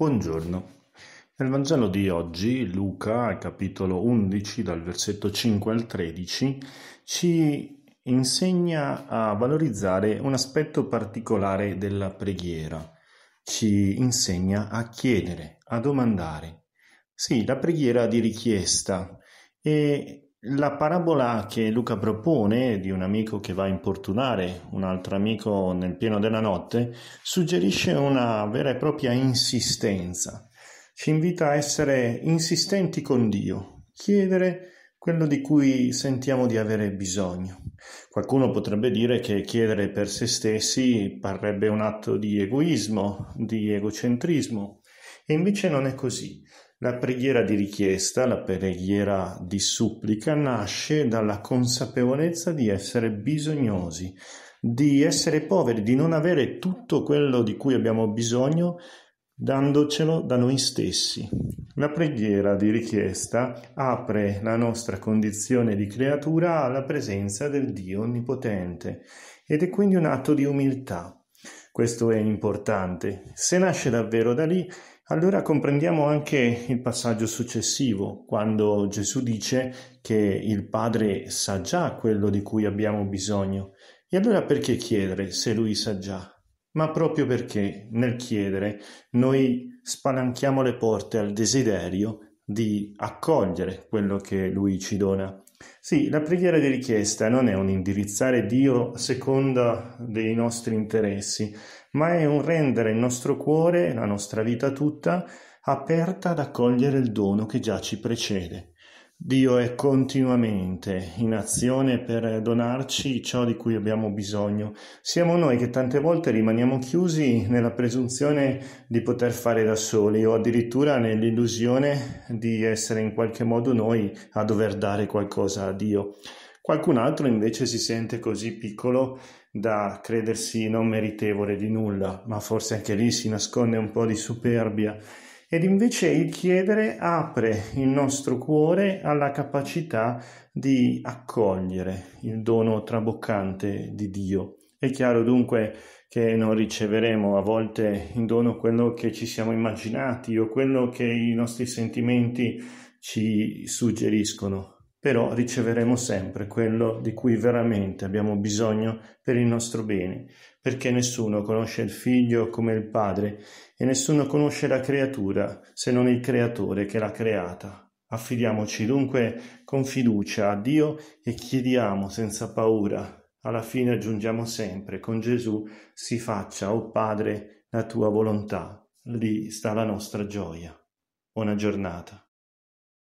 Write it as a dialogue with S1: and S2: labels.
S1: Buongiorno. Nel Vangelo di oggi, Luca, capitolo 11, dal versetto 5 al 13, ci insegna a valorizzare un aspetto particolare della preghiera. Ci insegna a chiedere, a domandare. Sì, la preghiera di richiesta e la parabola che Luca propone di un amico che va a importunare un altro amico nel pieno della notte suggerisce una vera e propria insistenza. Ci invita a essere insistenti con Dio, chiedere quello di cui sentiamo di avere bisogno. Qualcuno potrebbe dire che chiedere per se stessi parrebbe un atto di egoismo, di egocentrismo, e invece non è così. La preghiera di richiesta, la preghiera di supplica, nasce dalla consapevolezza di essere bisognosi, di essere poveri, di non avere tutto quello di cui abbiamo bisogno dandocelo da noi stessi. La preghiera di richiesta apre la nostra condizione di creatura alla presenza del Dio Onnipotente ed è quindi un atto di umiltà. Questo è importante. Se nasce davvero da lì, allora comprendiamo anche il passaggio successivo, quando Gesù dice che il Padre sa già quello di cui abbiamo bisogno. E allora perché chiedere se Lui sa già? Ma proprio perché nel chiedere noi spalanchiamo le porte al desiderio di accogliere quello che Lui ci dona. Sì, la preghiera di richiesta non è un indirizzare Dio a seconda dei nostri interessi, ma è un rendere il nostro cuore, la nostra vita tutta, aperta ad accogliere il dono che già ci precede. Dio è continuamente in azione per donarci ciò di cui abbiamo bisogno. Siamo noi che tante volte rimaniamo chiusi nella presunzione di poter fare da soli o addirittura nell'illusione di essere in qualche modo noi a dover dare qualcosa a Dio. Qualcun altro invece si sente così piccolo da credersi non meritevole di nulla, ma forse anche lì si nasconde un po' di superbia. Ed invece il chiedere apre il nostro cuore alla capacità di accogliere il dono traboccante di Dio. È chiaro dunque che non riceveremo a volte in dono quello che ci siamo immaginati o quello che i nostri sentimenti ci suggeriscono, però riceveremo sempre quello di cui veramente abbiamo bisogno per il nostro bene, perché nessuno conosce il figlio come il padre e nessuno conosce la creatura se non il creatore che l'ha creata. Affidiamoci dunque con fiducia a Dio e chiediamo senza paura. Alla fine aggiungiamo sempre con Gesù si faccia, o oh Padre, la tua volontà. Lì sta la nostra gioia. Buona giornata.